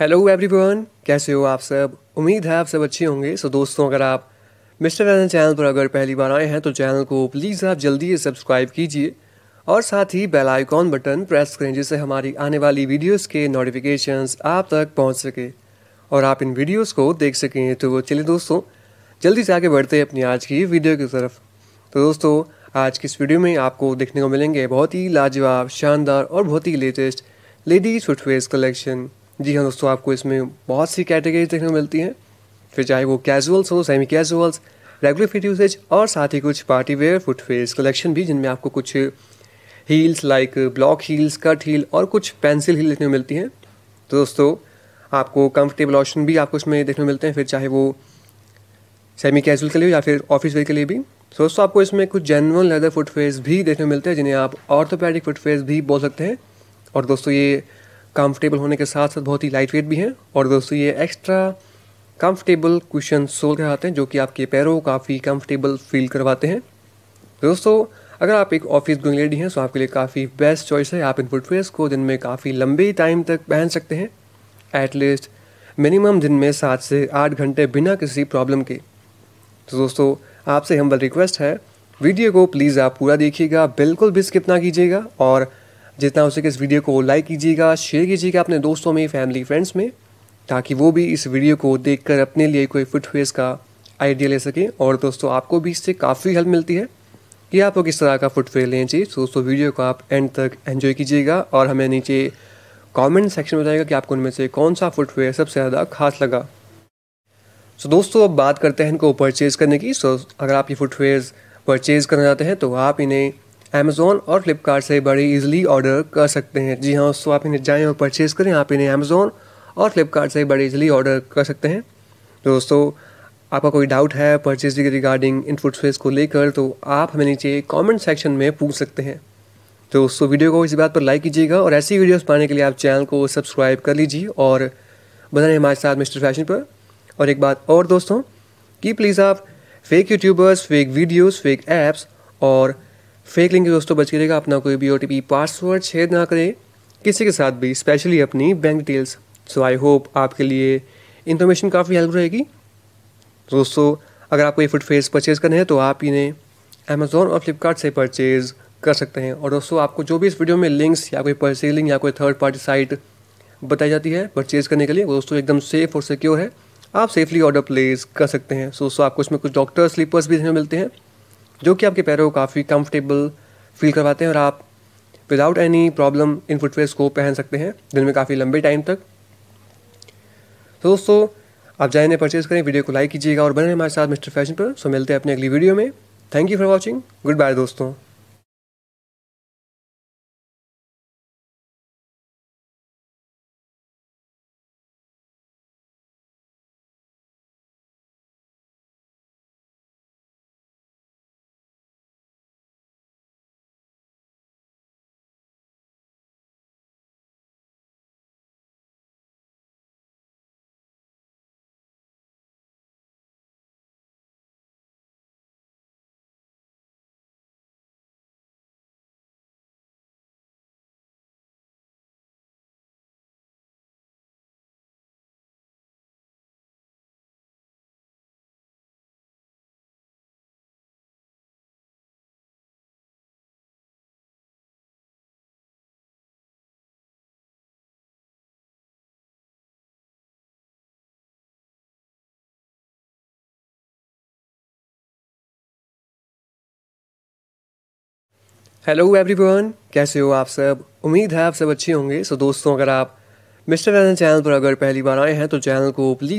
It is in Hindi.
हेलो एवरीवन कैसे हो आप सब उम्मीद है आप सब अच्छे होंगे सो दोस्तों अगर आप मिस्टर एन चैनल पर अगर पहली बार आए हैं तो चैनल को प्लीज़ आप जल्दी से सब्सक्राइब कीजिए और साथ ही बेल आइकॉन बटन प्रेस करें जिससे हमारी आने वाली वीडियोस के नोटिफिकेशंस आप तक पहुंच सके और आप इन वीडियोस को देख सकें तो वो चलिए दोस्तों जल्दी से आगे बढ़ते अपनी आज की वीडियो की तरफ तो दोस्तों आज की इस वीडियो में आपको देखने को मिलेंगे बहुत ही लाजवाब शानदार और बहुत ही लेटेस्ट लेडीज़ फुटवेयर कलेक्शन जी हाँ दोस्तों आपको इसमें बहुत सी कैटेगरीज देखने को मिलती हैं फिर चाहे वो कैजुअल्स हो semi casuals regular fit usage और साथ ही कुछ पार्टी वेयर फुटवेयर्स कलेक्शन भी जिनमें आपको कुछ heels like block heels cut heel और कुछ पेंसिल हील देखने को मिलती हैं तो दोस्तों आपको कंफर्टेबल ऑप्शन भी आपको इसमें देखने को मिलते हैं फिर चाहे वो सेमी कैजुअल के लिए या फिर ऑफिस वेयर के लिए भी तो दोस्तों आपको इसमें कुछ जेनवन लेदर फुटफेस भी देखने को मिलते हैं जिन्हें आप ऑर्थोपैडिक फुटफेस भी बोल सकते हैं और दोस्तों ये कंफर्टेबल होने के साथ साथ बहुत ही लाइट वेट भी हैं और दोस्तों ये एक्स्ट्रा कंफर्टेबल क्वेश्चन सोल कराते हैं जो कि आपके पैरों को काफ़ी कंफर्टेबल फील करवाते हैं दोस्तों अगर आप एक ऑफिस गोइंग लेडी हैं तो आपके लिए काफ़ी बेस्ट चॉइस है आप इन फुटवेयर्स को दिन में काफ़ी लंबे टाइम तक पहन सकते हैं एटलीस्ट मिनिमम दिन में सात से आठ घंटे बिना किसी प्रॉब्लम के तो दोस्तों आपसे हम्बल रिक्वेस्ट है वीडियो को प्लीज़ आप पूरा देखिएगा बिल्कुल भी स्किप ना कीजिएगा और जितना हो सके इस वीडियो को लाइक कीजिएगा शेयर कीजिएगा अपने दोस्तों में फैमिली फ्रेंड्स में ताकि वो भी इस वीडियो को देख अपने लिए कोई फिटनेस का आइडिया ले सकें और दोस्तों आपको भी इससे काफ़ी हेल्प मिलती है कि आपको किस तरह का फुटवेयर लेना चाहिए तो दोस्तों वीडियो को आप एंड तक एंजॉय कीजिएगा और हमें नीचे कमेंट सेक्शन में बताएगा कि आपको उनमें से कौन सा फुटवेयर सबसे ज़्यादा खास लगा सो तो so, दोस्तों अब बात करते हैं इनको परचेज़ करने की सो तो so, अगर आप ये फुटवेयर्स परचेज़ करना चाहते हैं तो आप इन्हें अमेज़ोन और फ्लिपकार्ट से बड़े ईजिली ऑर्डर कर सकते हैं जी हाँ उसको आप इन्हें जाएँ और परचेज़ करें आप इन्हें अमेज़ोन और फ्लिपकार्ट से बड़े ईजिली ऑर्डर कर सकते हैं तो दोस्तों आपका कोई डाउट है परचेज के रिगार्डिंग इनपुट फेस को लेकर तो आप हमें नीचे कमेंट सेक्शन में पूछ सकते हैं तो दोस्तों वीडियो को इसी बात पर लाइक कीजिएगा और ऐसी वीडियोस पाने के लिए आप चैनल को सब्सक्राइब कर लीजिए और बना रहे हमारे साथ मिस्टर फैशन पर और एक बात और दोस्तों कि प्लीज़ आप fake youtubers fake videos fake apps और फेक लिंक दोस्तों बच करेगा अपना कोई भी ओ पासवर्ड शेयर ना करें किसी के साथ भी स्पेशली अपनी bank details so I hope आपके लिए इन्फॉर्मेशन काफ़ी हेल्प रहेगी दोस्तों अगर आपको ये फुट फेस परचेज़ करने हैं तो आप इन्हें अमेज़ोन और फ्लिपकार्ट से परचेज़ कर सकते हैं और दोस्तों आपको जो भी इस वीडियो में लिंक्स या कोई परचेज लिंक या कोई थर्ड पार्टी साइट बताई जाती है परचेज़ करने के लिए वो दोस्तों एकदम सेफ़ और सिक्योर है आप सेफली ऑर्डर प्लेस कर सकते हैं सो दोस्तों आपको इसमें कुछ डॉक्टर स्लीपर्स भी इसमें मिलते हैं जो कि आपके पैरों को काफ़ी कंफर्टेबल फील करवाते हैं और आप विदाउट एनी प्रॉब्लम इन फुटवेयर्स को पहन सकते हैं दिन में काफ़ी लंबे टाइम तक तो दोस्तों आप जाए इन्हें परचेज़ करें वीडियो को लाइक कीजिएगा और बने हमारे साथ मिस्टर फैशन पर सो मिलते हैं अपने अगली वीडियो में thank you for watching good bye दोस्तों हेलो एवरीवन कैसे हो आप सब उम्मीद है आप सब अच्छे होंगे सो दोस्तों अगर आप मिस्टर रनर चैनल पर अगर पहली बार आए हैं तो चैनल को प्लीज़